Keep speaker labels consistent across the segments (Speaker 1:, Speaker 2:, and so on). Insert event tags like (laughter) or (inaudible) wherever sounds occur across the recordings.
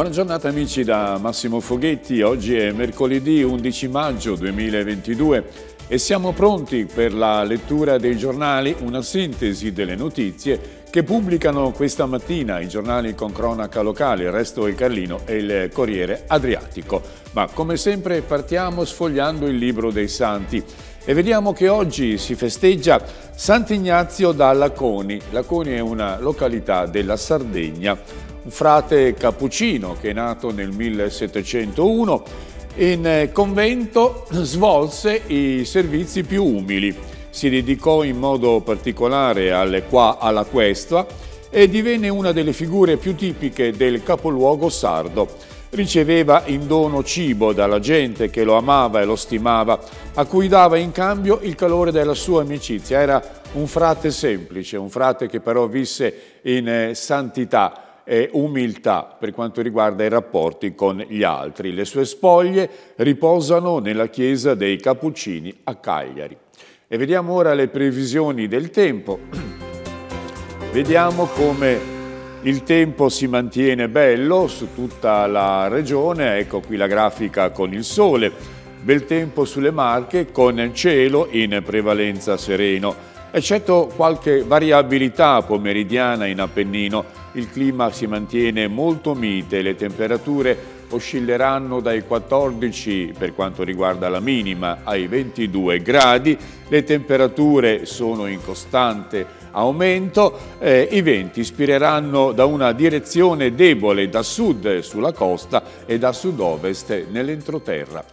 Speaker 1: Buona giornata amici da Massimo Foghetti, oggi è mercoledì 11 maggio 2022 e siamo pronti per la lettura dei giornali, una sintesi delle notizie che pubblicano questa mattina i giornali con cronaca locale, il Resto è Carlino e il Corriere Adriatico. Ma come sempre partiamo sfogliando il Libro dei Santi e vediamo che oggi si festeggia Sant'Ignazio da Laconi. Laconi è una località della Sardegna un frate cappuccino che è nato nel 1701, in eh, convento svolse i servizi più umili. Si dedicò in modo particolare alle qua alla questua e divenne una delle figure più tipiche del capoluogo sardo. Riceveva in dono cibo dalla gente che lo amava e lo stimava, a cui dava in cambio il calore della sua amicizia. Era un frate semplice, un frate che però visse in eh, santità e umiltà per quanto riguarda i rapporti con gli altri. Le sue spoglie riposano nella chiesa dei Cappuccini a Cagliari. E vediamo ora le previsioni del tempo. (clears throat) vediamo come il tempo si mantiene bello su tutta la regione, ecco qui la grafica con il sole. Bel tempo sulle Marche con cielo in prevalenza sereno, eccetto qualche variabilità pomeridiana in Appennino il clima si mantiene molto mite, le temperature oscilleranno dai 14 per quanto riguarda la minima ai 22 gradi, le temperature sono in costante aumento, eh, i venti ispireranno da una direzione debole da sud sulla costa e da sud-ovest nell'entroterra.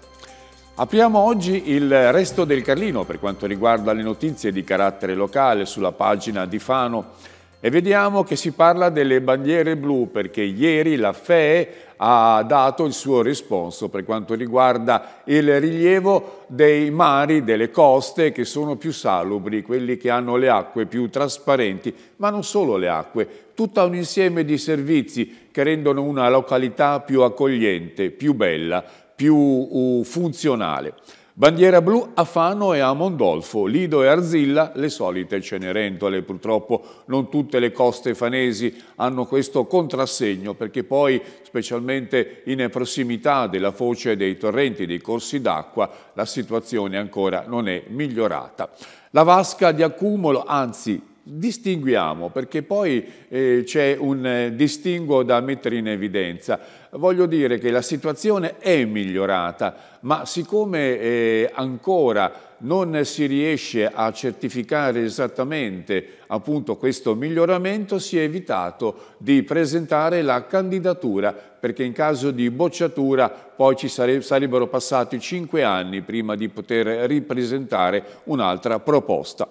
Speaker 1: Apriamo oggi il resto del Carlino per quanto riguarda le notizie di carattere locale sulla pagina di Fano. E vediamo che si parla delle bandiere blu perché ieri la FEE ha dato il suo risponso per quanto riguarda il rilievo dei mari, delle coste che sono più salubri, quelli che hanno le acque più trasparenti, ma non solo le acque, tutta un insieme di servizi che rendono una località più accogliente, più bella, più uh, funzionale. Bandiera blu a Fano e a Mondolfo, Lido e Arzilla le solite cenerentole. Purtroppo non tutte le coste fanesi hanno questo contrassegno perché poi, specialmente in prossimità della foce dei torrenti dei corsi d'acqua, la situazione ancora non è migliorata. La vasca di accumulo, anzi Distinguiamo perché poi eh, c'è un eh, distinguo da mettere in evidenza. Voglio dire che la situazione è migliorata, ma siccome eh, ancora non si riesce a certificare esattamente appunto, questo miglioramento, si è evitato di presentare la candidatura perché in caso di bocciatura poi ci sare sarebbero passati cinque anni prima di poter ripresentare un'altra proposta.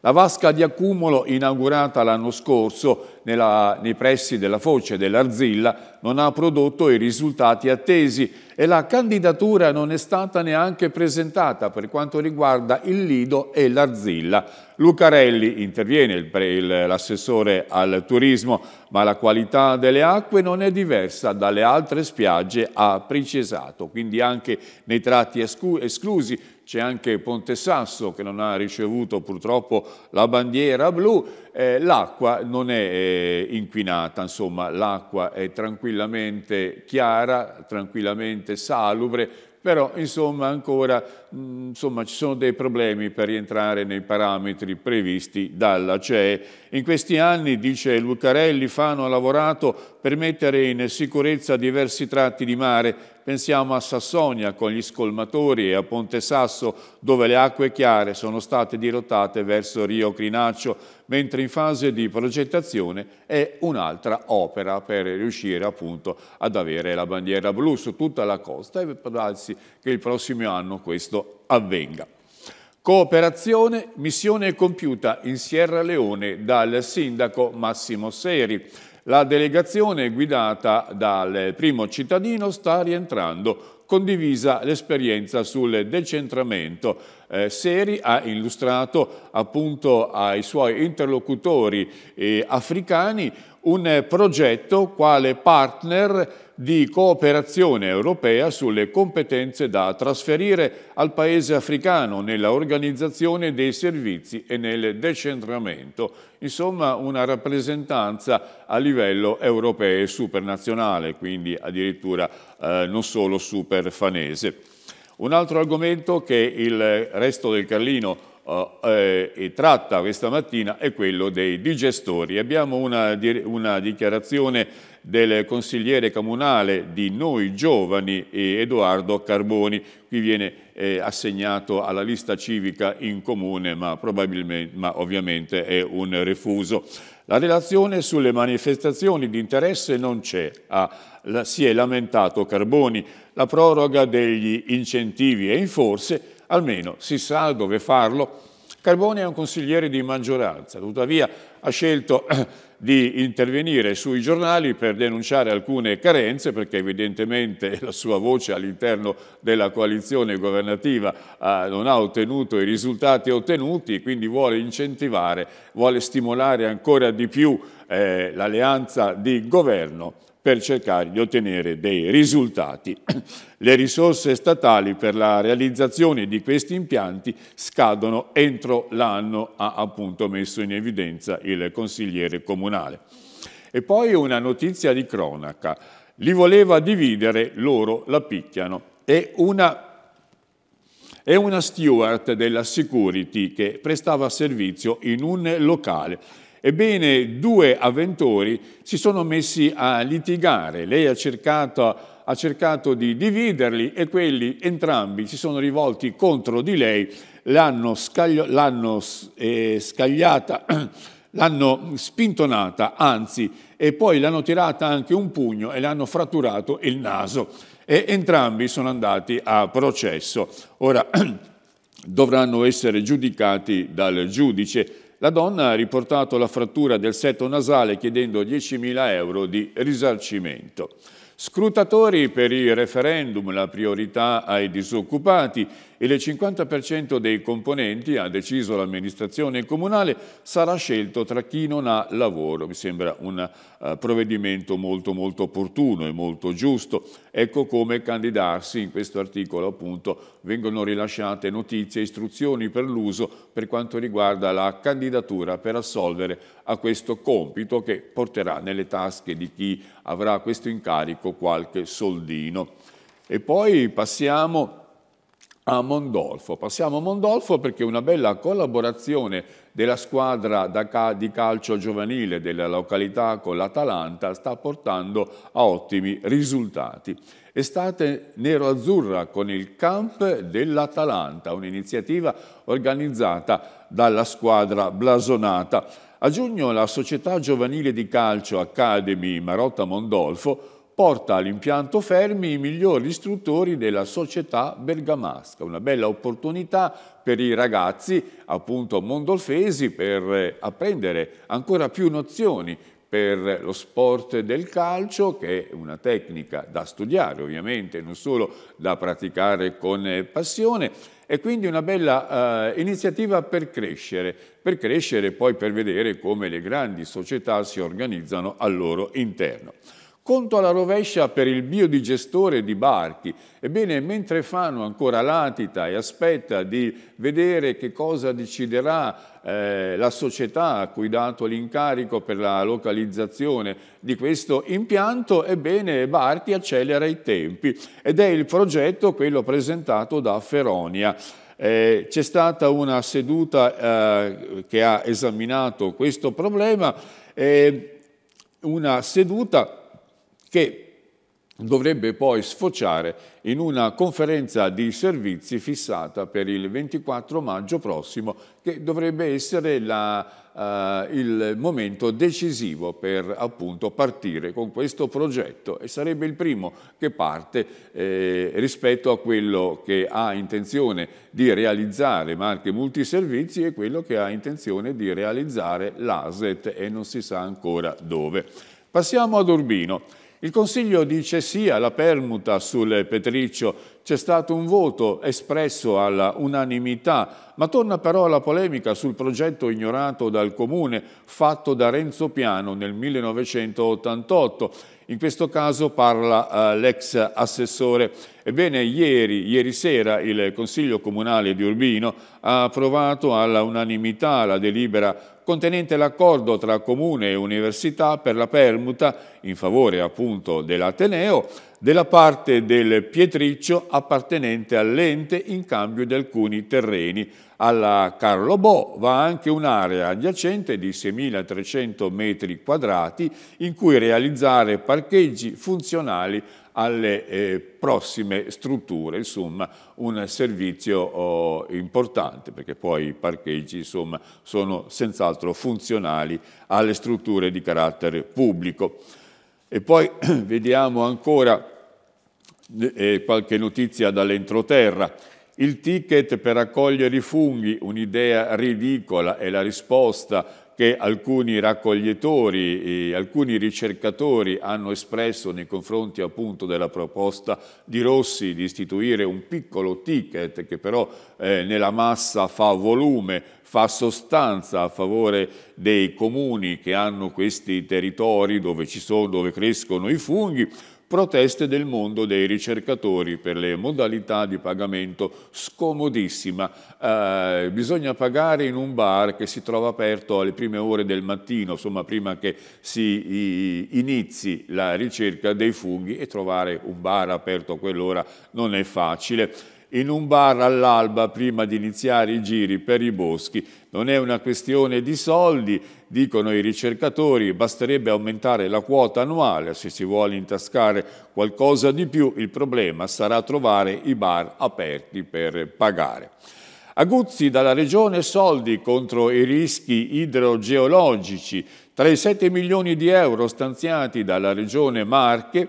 Speaker 1: La vasca di accumulo inaugurata l'anno scorso nella, nei pressi della Foce dell'Arzilla non ha prodotto i risultati attesi e la candidatura non è stata neanche presentata per quanto riguarda il Lido e l'Arzilla. Lucarelli interviene, l'assessore al turismo, ma la qualità delle acque non è diversa dalle altre spiagge, ha precisato. Quindi anche nei tratti esclusi c'è anche Ponte Sasso che non ha ricevuto purtroppo la bandiera blu, eh, l'acqua non è eh, eh, inquinata, insomma l'acqua è tranquillamente chiara, tranquillamente salubre, però insomma ancora mh, mm, insomma, ci sono dei problemi per rientrare nei parametri previsti dalla CEE. In questi anni, dice Lucarelli, Fano ha lavorato per mettere in sicurezza diversi tratti di mare Pensiamo a Sassonia con gli scolmatori e a Ponte Sasso dove le acque chiare sono state dirottate verso Rio Crinaccio, mentre in fase di progettazione è un'altra opera per riuscire appunto ad avere la bandiera blu su tutta la costa e darsi che il prossimo anno questo avvenga. Cooperazione, missione compiuta in Sierra Leone dal sindaco Massimo Seri. La delegazione guidata dal primo cittadino sta rientrando condivisa l'esperienza sul decentramento. Eh, Seri ha illustrato appunto ai suoi interlocutori eh, africani un progetto quale partner di cooperazione europea sulle competenze da trasferire al paese africano nella organizzazione dei servizi e nel decentramento, insomma una rappresentanza a livello europeo e supernazionale, quindi addirittura eh, non solo superfanese. Un altro argomento che il resto del Carlino eh, e eh, tratta questa mattina è quello dei digestori. Abbiamo una, una dichiarazione del consigliere comunale di Noi Giovani, eh, Edoardo Carboni. Qui viene eh, assegnato alla lista civica in comune, ma, ma ovviamente è un refuso. La relazione sulle manifestazioni di interesse non c'è, ah, si è lamentato Carboni, la proroga degli incentivi è in forse, almeno si sa dove farlo. Carbone è un consigliere di maggioranza, tuttavia ha scelto (clears throat) di intervenire sui giornali per denunciare alcune carenze, perché evidentemente (laughs) la sua voce all'interno della coalizione governativa ah, non ha ottenuto i risultati ottenuti, quindi vuole incentivare, vuole stimolare ancora di più eh, l'alleanza di governo per cercare di ottenere dei risultati. (clears throat) Le risorse statali per la realizzazione di questi impianti scadono entro l'anno, ha appunto messo in evidenza il consigliere comunale. E poi una notizia di cronaca. Li voleva dividere, loro la picchiano. È una è una steward della security che prestava servizio in un locale Ebbene, due avventori si sono messi a litigare, lei ha cercato, ha cercato di dividerli e quelli entrambi si sono rivolti contro di lei, l'hanno, scaglio, eh, scagliata, (clears throat) l'hanno spintonata, anzi, e poi l'hanno tirata anche un pugno e l'hanno fratturato il naso. E entrambi sono andati a processo. Ora, (clears throat) dovranno essere giudicati dal giudice la donna ha riportato la frattura del setto nasale chiedendo 10.000 euro di risarcimento. Scrutatori per il referendum, la priorità ai disoccupati, e il 50% dei componenti, ha deciso l'amministrazione comunale, sarà scelto tra chi non ha lavoro. Mi sembra un eh, provvedimento molto molto opportuno e molto giusto. Ecco come candidarsi in questo articolo appunto vengono rilasciate notizie e istruzioni per l'uso per quanto riguarda la candidatura per assolvere a questo compito che porterà nelle tasche di chi avrà questo incarico qualche soldino. E poi passiamo a Mondolfo. Passiamo a Mondolfo perché una bella collaborazione della squadra di calcio giovanile della località con l'Atalanta sta portando a ottimi risultati. Estate nero-azzurra con il camp dell'Atalanta, un'iniziativa organizzata dalla squadra blasonata. A giugno la società giovanile di calcio Academy Marotta Mondolfo porta all'impianto Fermi i migliori istruttori della società bergamasca. Una bella opportunità per i ragazzi, appunto mondolfesi, per eh, apprendere ancora più nozioni per lo sport del calcio, che è una tecnica da studiare ovviamente, non solo da praticare con eh, passione, e quindi una bella eh, iniziativa per crescere, per crescere poi per vedere come le grandi società si organizzano al loro interno. Conto alla rovescia per il biodigestore di Barchi. Ebbene, mentre Fano ancora latita e aspetta di vedere che cosa deciderà eh, la società a cui dato l'incarico per la localizzazione di questo impianto, ebbene Barchi accelera i tempi ed è il progetto quello presentato da Feronia. Eh, C'è stata una seduta eh, che ha esaminato questo problema, eh, una seduta che dovrebbe poi sfociare in una conferenza di servizi fissata per il 24 maggio prossimo che dovrebbe essere la, eh, il momento decisivo per appunto partire con questo progetto e sarebbe il primo che parte eh, rispetto a quello che ha intenzione di realizzare Marche Multiservizi e quello che ha intenzione di realizzare l'ASET e non si sa ancora dove. Passiamo ad Urbino. Il Consiglio dice sì alla permuta sul Petriccio c'è stato un voto espresso alla unanimità, ma torna però alla polemica sul progetto ignorato dal Comune fatto da Renzo Piano nel 1988. In questo caso parla eh, l'ex assessore. Ebbene, ieri, ieri sera il Consiglio Comunale di Urbino ha approvato alla unanimità la delibera contenente l'accordo tra Comune e Università per la permuta in favore appunto dell'Ateneo della parte del pietriccio appartenente all'ente in cambio di alcuni terreni. Alla Carlo Bo va anche un'area adiacente di 6.300 metri quadrati in cui realizzare parcheggi funzionali alle eh, prossime strutture, insomma un servizio oh, importante perché poi i parcheggi insomma, sono senz'altro funzionali alle strutture di carattere pubblico. E poi (clears throat) vediamo ancora eh, eh, qualche notizia dall'entroterra. Il ticket per accogliere i funghi, un'idea ridicola, è la risposta che alcuni raccoglitori, alcuni ricercatori hanno espresso nei confronti appunto della proposta di Rossi di istituire un piccolo ticket che però eh, nella massa fa volume, fa sostanza a favore dei comuni che hanno questi territori dove, sono, dove crescono i funghi, proteste del mondo dei ricercatori per le modalità di pagamento scomodissima. Eh, bisogna pagare in un bar che si trova aperto alle prime ore del mattino, insomma prima che si inizi la ricerca dei funghi e trovare un bar aperto a quell'ora non è facile in un bar all'alba prima di iniziare i giri per i boschi. Non è una questione di soldi, dicono i ricercatori, basterebbe aumentare la quota annuale se si vuole intascare qualcosa di più, il problema sarà trovare i bar aperti per pagare. Aguzzi dalla Regione soldi contro i rischi idrogeologici, tra i 7 milioni di euro stanziati dalla Regione Marche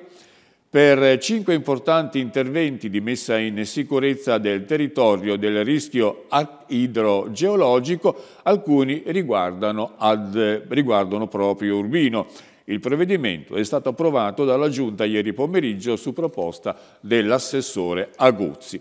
Speaker 1: per cinque importanti interventi di messa in sicurezza del territorio del rischio idrogeologico, alcuni riguardano, ad, riguardano proprio Urbino. Il provvedimento è stato approvato dalla Giunta ieri pomeriggio su proposta dell'assessore Aguzzi.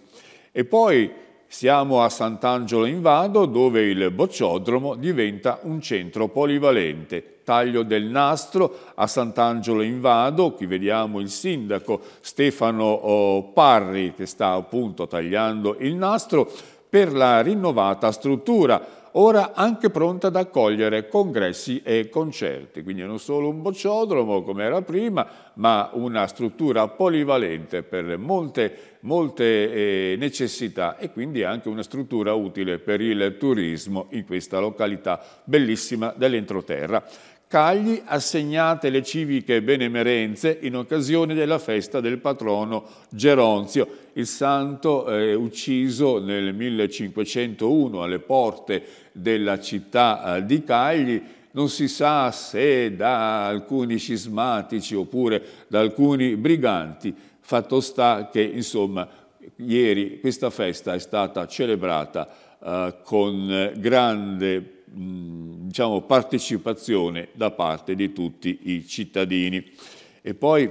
Speaker 1: E poi siamo a Sant'Angelo in Vado dove il bocciodromo diventa un centro polivalente. Taglio del nastro a Sant'Angelo in Vado, qui vediamo il sindaco Stefano oh, Parri che sta appunto tagliando il nastro per la rinnovata struttura ora anche pronta ad accogliere congressi e concerti. Quindi non solo un bocciodromo come era prima, ma una struttura polivalente per molte molte eh, necessità e quindi anche una struttura utile per il turismo in questa località bellissima dell'entroterra. Cagli assegnate le civiche benemerenze in occasione della festa del patrono Geronzio, il santo eh, ucciso nel 1501 alle porte della città eh, di Cagli. Non si sa se da alcuni scismatici oppure da alcuni briganti Fatto sta che, insomma, ieri questa festa è stata celebrata eh, con grande mh, diciamo, partecipazione da parte di tutti i cittadini. E poi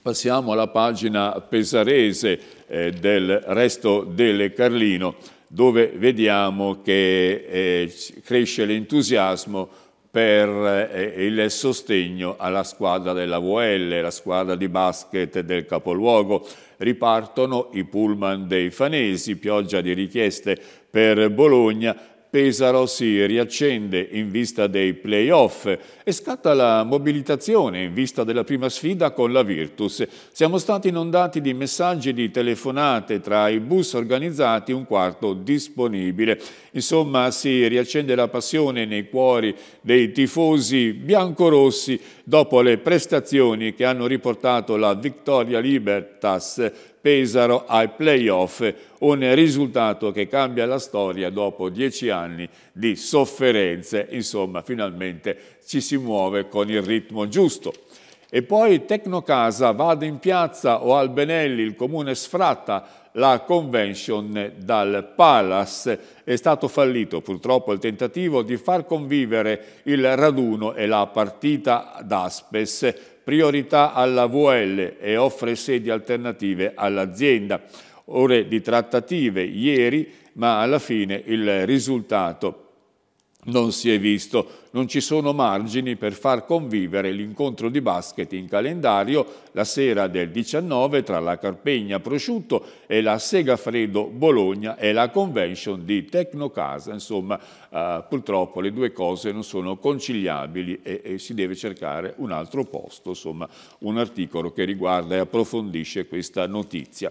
Speaker 1: passiamo alla pagina pesarese eh, del resto del Carlino, dove vediamo che eh, cresce l'entusiasmo per eh, il sostegno alla squadra della VL, la squadra di basket del capoluogo. Ripartono i pullman dei fanesi, pioggia di richieste per Bologna, Pesaro si riaccende in vista dei playoff e scatta la mobilitazione in vista della prima sfida con la Virtus. Siamo stati inondati di messaggi e di telefonate tra i bus organizzati un quarto disponibile. Insomma si riaccende la passione nei cuori dei tifosi biancorossi dopo le prestazioni che hanno riportato la Victoria Libertas Pesaro ai playoff, un risultato che cambia la storia dopo dieci anni di sofferenze, insomma finalmente ci si muove con il ritmo giusto e poi Tecnocasa vada in piazza o al Benelli, il comune sfratta la convention dal Palace. È stato fallito purtroppo il tentativo di far convivere il raduno e la partita d'Aspes, priorità alla VL e offre sedi alternative all'azienda. Ore di trattative ieri, ma alla fine il risultato non si è visto. Non ci sono margini per far convivere l'incontro di basket in calendario la sera del 19 tra la Carpegna Prosciutto e la Segafredo Bologna e la convention di Tecnocasa. Insomma, eh, purtroppo le due cose non sono conciliabili e, e si deve cercare un altro posto, insomma, un articolo che riguarda e approfondisce questa notizia.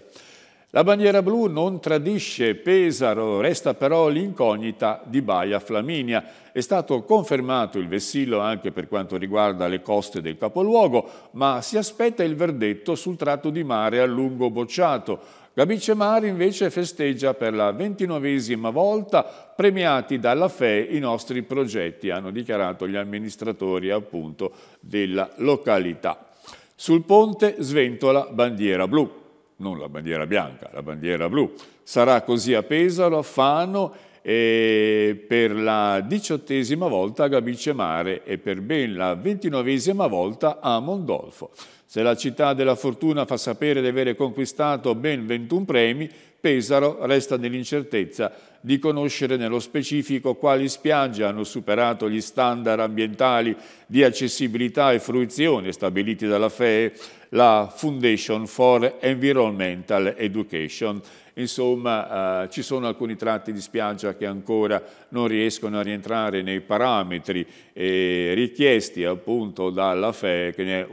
Speaker 1: La bandiera blu non tradisce Pesaro, resta però l'incognita di Baia Flaminia. È stato confermato il vessillo anche per quanto riguarda le coste del capoluogo, ma si aspetta il verdetto sul tratto di mare a lungo bocciato. Gabice Mari invece festeggia per la ventinovesima volta premiati dalla FE i nostri progetti, hanno dichiarato gli amministratori appunto della località. Sul ponte sventola bandiera blu non la bandiera bianca, la bandiera blu. Sarà così a Pesaro, a Fano e per la diciottesima volta a Gabicemare e per ben la ventinovesima volta a Mondolfo. Se la città della fortuna fa sapere di aver conquistato ben 21 premi, Pesaro resta nell'incertezza di conoscere nello specifico quali spiagge hanno superato gli standard ambientali di accessibilità e fruizione stabiliti dalla FEE, la Foundation for Environmental Education. Insomma, eh, ci sono alcuni tratti di spiaggia che ancora non riescono a rientrare nei parametri eh, richiesti appunto dalla FE, che è,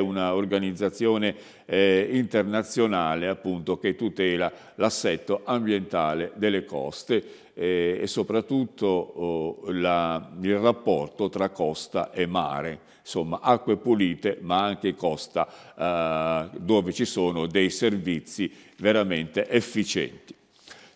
Speaker 1: un'organizzazione eh, internazionale appunto, che tutela l'assetto ambientale delle cose poste eh, e soprattutto oh, la, il rapporto tra costa e mare, insomma acque pulite ma anche costa eh, dove ci sono dei servizi veramente efficienti.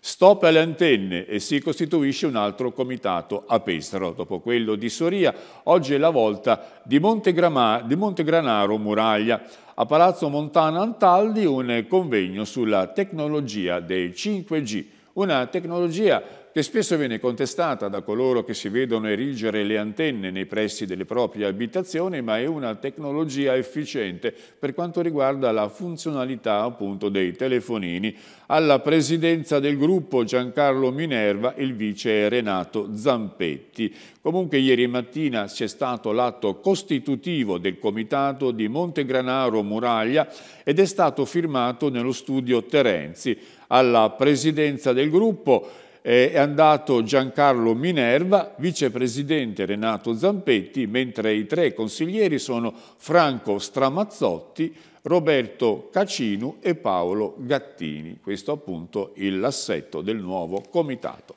Speaker 1: Stop alle antenne e si costituisce un altro comitato a Pesaro. Dopo quello di Soria, oggi è la volta di, di Montegranaro Muraglia. A Palazzo Montana Antaldi un convegno sulla tecnologia dei 5G una tecnologia che spesso viene contestata da coloro che si vedono erigere le antenne nei pressi delle proprie abitazioni, ma è una tecnologia efficiente per quanto riguarda la funzionalità appunto dei telefonini. Alla presidenza del gruppo Giancarlo Minerva il vice Renato Zampetti. Comunque ieri mattina c'è stato l'atto costitutivo del comitato di Montegranaro Muraglia ed è stato firmato nello studio Terenzi alla presidenza del gruppo è andato Giancarlo Minerva, vicepresidente Renato Zampetti, mentre i tre consiglieri sono Franco Stramazzotti, Roberto Cacinu e Paolo Gattini. Questo appunto l'assetto del nuovo comitato.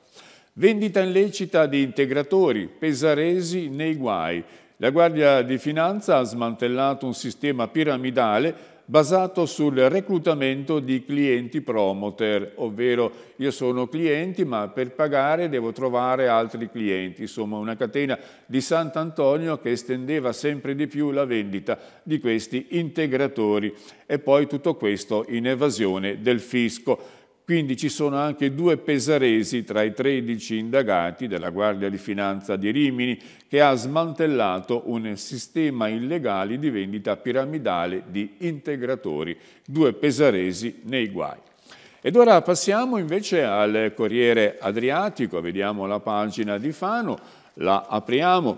Speaker 1: Vendita illecita di integratori, pesaresi nei guai. La Guardia di Finanza ha smantellato un sistema piramidale basato sul reclutamento di clienti promoter, ovvero io sono clienti ma per pagare devo trovare altri clienti, insomma una catena di Sant'Antonio che estendeva sempre di più la vendita di questi integratori e poi tutto questo in evasione del fisco. Quindi ci sono anche due pesaresi tra i 13 indagati della Guardia di Finanza di Rimini che ha smantellato un sistema illegale di vendita piramidale di integratori, due pesaresi nei guai. Ed ora passiamo invece al Corriere Adriatico, vediamo la pagina di Fano, la apriamo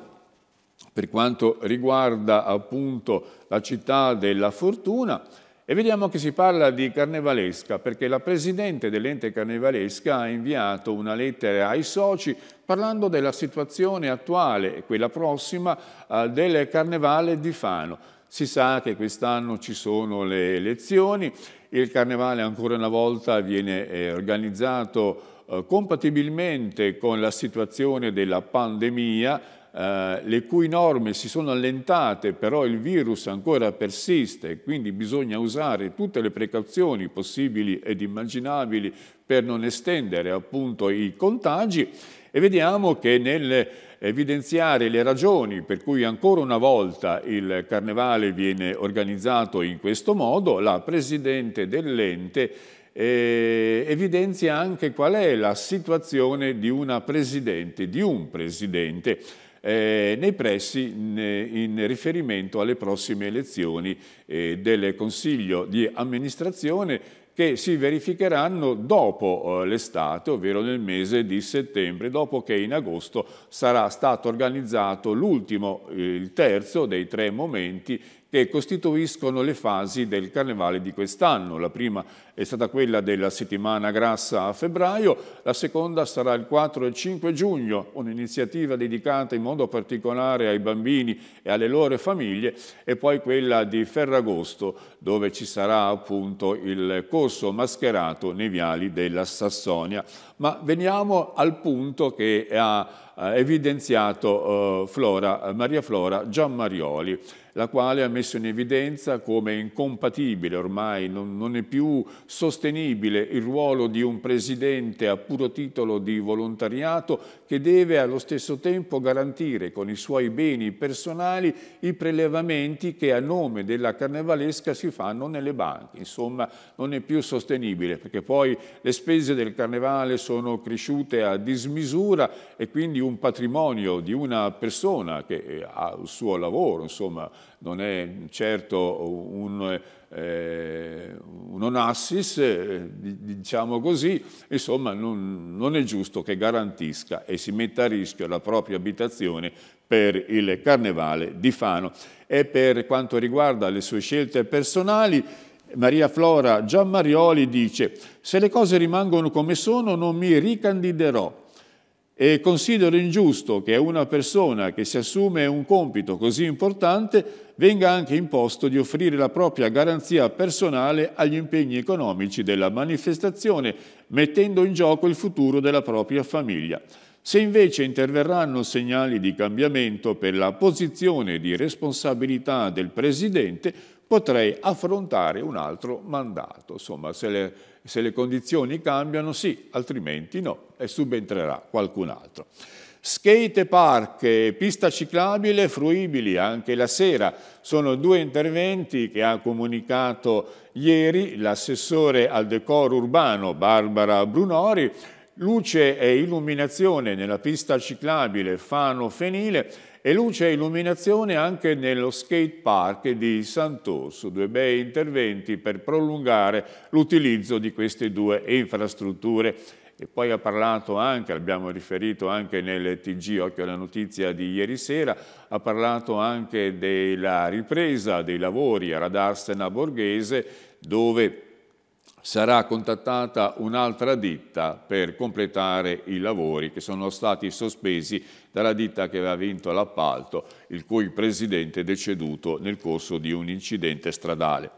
Speaker 1: per quanto riguarda appunto la città della fortuna. E vediamo che si parla di Carnevalesca, perché la presidente dell'ente Carnevalesca ha inviato una lettera ai soci parlando della situazione attuale e quella prossima eh, del Carnevale di Fano. Si sa che quest'anno ci sono le elezioni, il Carnevale ancora una volta viene eh, organizzato eh, compatibilmente con la situazione della pandemia, eh, le cui norme si sono allentate, però il virus ancora persiste e quindi bisogna usare tutte le precauzioni possibili ed immaginabili per non estendere appunto i contagi e vediamo che nel evidenziare le ragioni per cui ancora una volta il carnevale viene organizzato in questo modo, la presidente dell'ente eh, evidenzia anche qual è la situazione di una presidente, di un presidente eh, nei pressi in riferimento alle prossime elezioni eh, del Consiglio di amministrazione che si verificheranno dopo eh, l'estate, ovvero nel mese di settembre, dopo che in agosto sarà stato organizzato l'ultimo, il terzo dei tre momenti che costituiscono le fasi del carnevale di quest'anno. La prima è stata quella della settimana grassa a febbraio, la seconda sarà il 4 e 5 giugno, un'iniziativa dedicata in modo particolare ai bambini e alle loro famiglie, e poi quella di Ferragosto, dove ci sarà appunto il corso mascherato nei viali della Sassonia. Ma veniamo al punto che ha eh, evidenziato eh, Flora, Maria Flora Giammarioli la quale ha messo in evidenza come è incompatibile ormai, non, non è più sostenibile il ruolo di un presidente a puro titolo di volontariato che deve allo stesso tempo garantire con i suoi beni personali i prelevamenti che a nome della carnevalesca si fanno nelle banche. Insomma, non è più sostenibile perché poi le spese del carnevale sono cresciute a dismisura e quindi un patrimonio di una persona che eh, ha il suo lavoro, insomma, non è certo un eh, un onassis, eh, diciamo così, insomma non, non è giusto che garantisca e si metta a rischio la propria abitazione per il carnevale di Fano. E per quanto riguarda le sue scelte personali, Maria Flora Giammarioli dice «Se le cose rimangono come sono non mi ricandiderò» e considero ingiusto che una persona che si assume un compito così importante venga anche imposto di offrire la propria garanzia personale agli impegni economici della manifestazione, mettendo in gioco il futuro della propria famiglia. Se invece interverranno segnali di cambiamento per la posizione di responsabilità del Presidente, potrei affrontare un altro mandato. Insomma, se le, se le condizioni cambiano sì, altrimenti no, e subentrerà qualcun altro. Skate park e pista ciclabile fruibili anche la sera. Sono due interventi che ha comunicato ieri l'assessore al decoro urbano Barbara Brunori luce e illuminazione nella pista ciclabile Fano-Fenile e luce e illuminazione anche nello skate park di Sant'Orso, due bei interventi per prolungare l'utilizzo di queste due infrastrutture e poi ha parlato anche, l'abbiamo riferito anche nel TG Occhio alla Notizia di ieri sera, ha parlato anche della ripresa dei lavori a Radarsena Borghese dove sarà contattata un'altra ditta per completare i lavori che sono stati sospesi dalla ditta che aveva vinto l'appalto, il cui presidente è deceduto nel corso di un incidente stradale.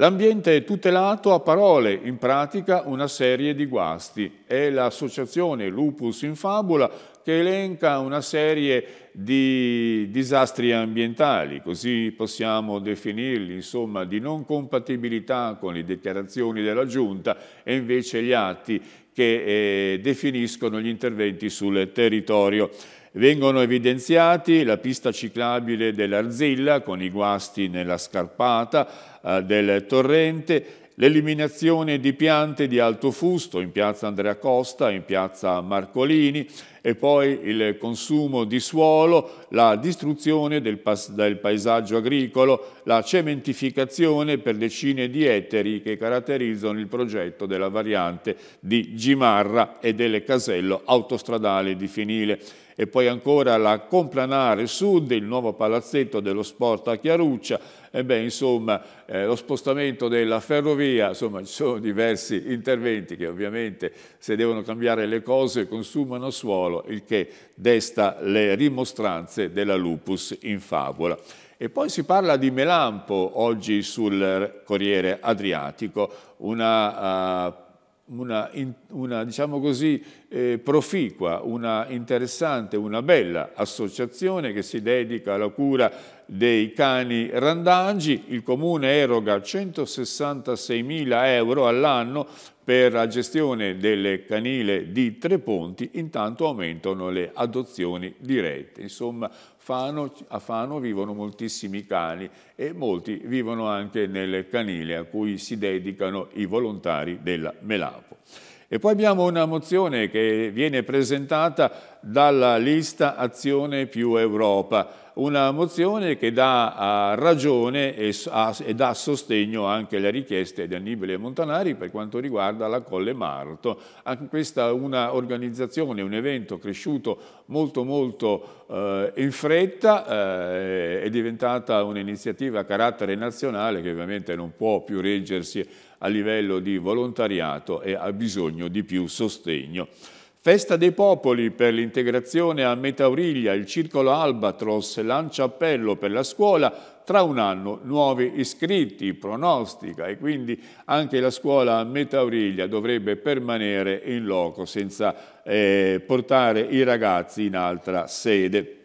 Speaker 1: L'ambiente è tutelato a parole, in pratica una serie di guasti. È l'associazione Lupus in Fabula che elenca una serie di disastri ambientali, così possiamo definirli, insomma, di non compatibilità con le dichiarazioni della Giunta e invece gli atti che eh, definiscono gli interventi sul territorio. Vengono evidenziati la pista ciclabile dell'Arzilla con i guasti nella scarpata eh, del torrente, l'eliminazione di piante di alto fusto in piazza Andrea Costa, in piazza Marcolini e poi il consumo di suolo, la distruzione del, del paesaggio agricolo, la cementificazione per decine di ettari che caratterizzano il progetto della variante di Gimarra e del casello autostradale di Finile e poi ancora la Complanare Sud, il nuovo palazzetto dello sport a Chiaruccia, e beh, insomma, eh, lo spostamento della ferrovia, insomma, ci sono diversi interventi che ovviamente se devono cambiare le cose consumano suolo, il che desta le rimostranze della lupus in favola. E poi si parla di Melampo oggi sul Corriere Adriatico, una uh, una, una diciamo così, eh, proficua, una interessante, una bella associazione che si dedica alla cura dei cani randangi, il comune eroga 166.000 euro all'anno per la gestione delle canile di Tre Ponti, intanto aumentano le adozioni dirette. Insomma, Fano, a Fano vivono moltissimi cani e molti vivono anche nelle canile a cui si dedicano i volontari della Melapo. E poi abbiamo una mozione che viene presentata dalla lista Azione più Europa, una mozione che dà ah, ragione ah, e, dà sostegno anche alle richieste di Annibale Montanari per quanto riguarda la Colle Marto. Anche questa è un'organizzazione, un evento cresciuto molto molto eh, in fretta, eh, è diventata un'iniziativa a carattere nazionale che ovviamente non può più reggersi a livello di volontariato e ha bisogno di più sostegno. Festa dei Popoli per l'integrazione a Metauriglia, il Circolo Albatros lancia appello per la scuola, tra un anno nuovi iscritti, pronostica e quindi anche la scuola a Metauriglia dovrebbe permanere in loco senza eh, portare i ragazzi in altra sede.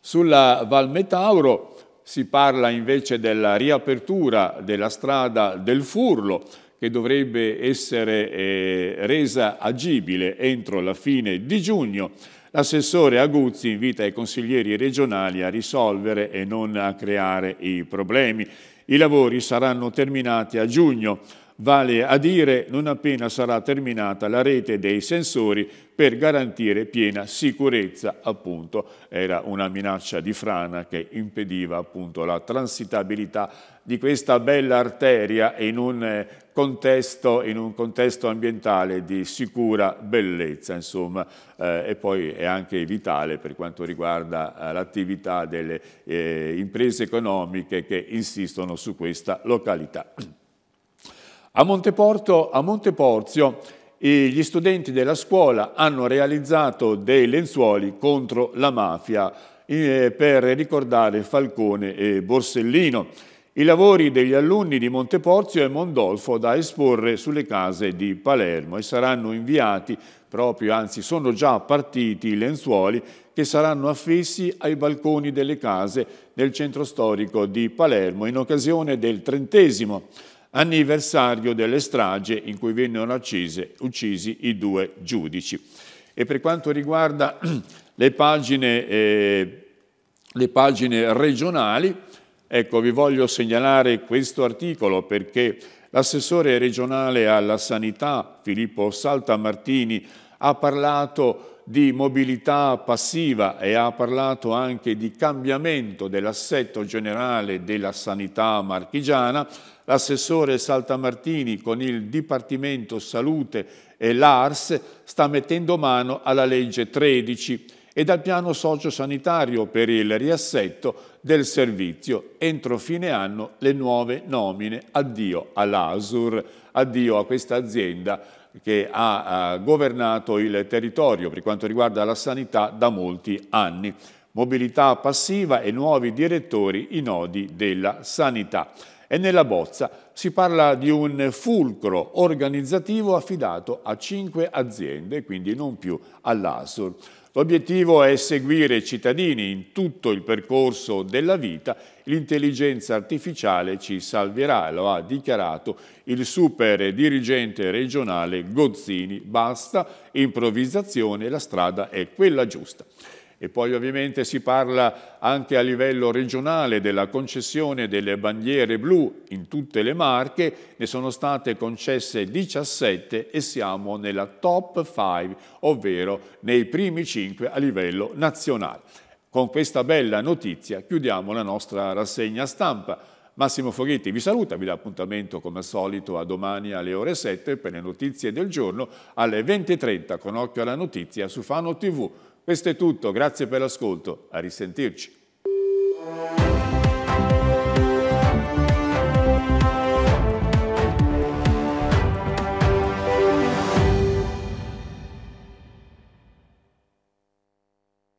Speaker 1: Sulla Val Metauro si parla invece della riapertura della strada del Furlo che dovrebbe essere eh, resa agibile entro la fine di giugno. L'assessore Aguzzi invita i consiglieri regionali a risolvere e non a creare i problemi. I lavori saranno terminati a giugno vale a dire non appena sarà terminata la rete dei sensori per garantire piena sicurezza, appunto era una minaccia di frana che impediva appunto la transitabilità di questa bella arteria in un eh, contesto, in un contesto ambientale di sicura bellezza, insomma, eh, e poi è anche vitale per quanto riguarda eh, l'attività delle eh, imprese economiche che insistono su questa località. A, Monteporto, a Monteporzio eh, gli studenti della scuola hanno realizzato dei lenzuoli contro la mafia eh, per ricordare Falcone e Borsellino. I lavori degli alunni di Monteporzio e Mondolfo da esporre sulle case di Palermo e saranno inviati proprio, anzi sono già partiti i lenzuoli che saranno affissi ai balconi delle case del centro storico di Palermo in occasione del trentesimo anniversario delle strage in cui vennero accise, uccisi i due giudici. E per quanto riguarda (clears throat) le pagine, eh, le pagine regionali, ecco, vi voglio segnalare questo articolo perché l'assessore regionale alla sanità, Filippo Saltamartini, ha parlato di mobilità passiva e ha parlato anche di cambiamento dell'assetto generale della sanità marchigiana, L'assessore Saltamartini con il Dipartimento Salute e l'ARS sta mettendo mano alla legge 13 e al piano sociosanitario per il riassetto del servizio. Entro fine anno le nuove nomine. Addio all'ASUR, addio a questa azienda che ha governato il territorio per quanto riguarda la sanità da molti anni. Mobilità passiva e nuovi direttori, i nodi della sanità e nella bozza si parla di un fulcro organizzativo affidato a cinque aziende, quindi non più all'ASUR. L'obiettivo è seguire i cittadini in tutto il percorso della vita. L'intelligenza artificiale ci salverà, lo ha dichiarato il super dirigente regionale Gozzini. Basta improvvisazione, la strada è quella giusta. E poi ovviamente si parla anche a livello regionale della concessione delle bandiere blu in tutte le marche, ne sono state concesse 17 e siamo nella top 5, ovvero nei primi 5 a livello nazionale. Con questa bella notizia chiudiamo la nostra rassegna stampa. Massimo Foghetti vi saluta, vi dà appuntamento come al solito a domani alle ore 7 per le notizie del giorno alle 20.30 con occhio alla notizia su Fano TV. Questo è tutto, grazie per l'ascolto, a risentirci.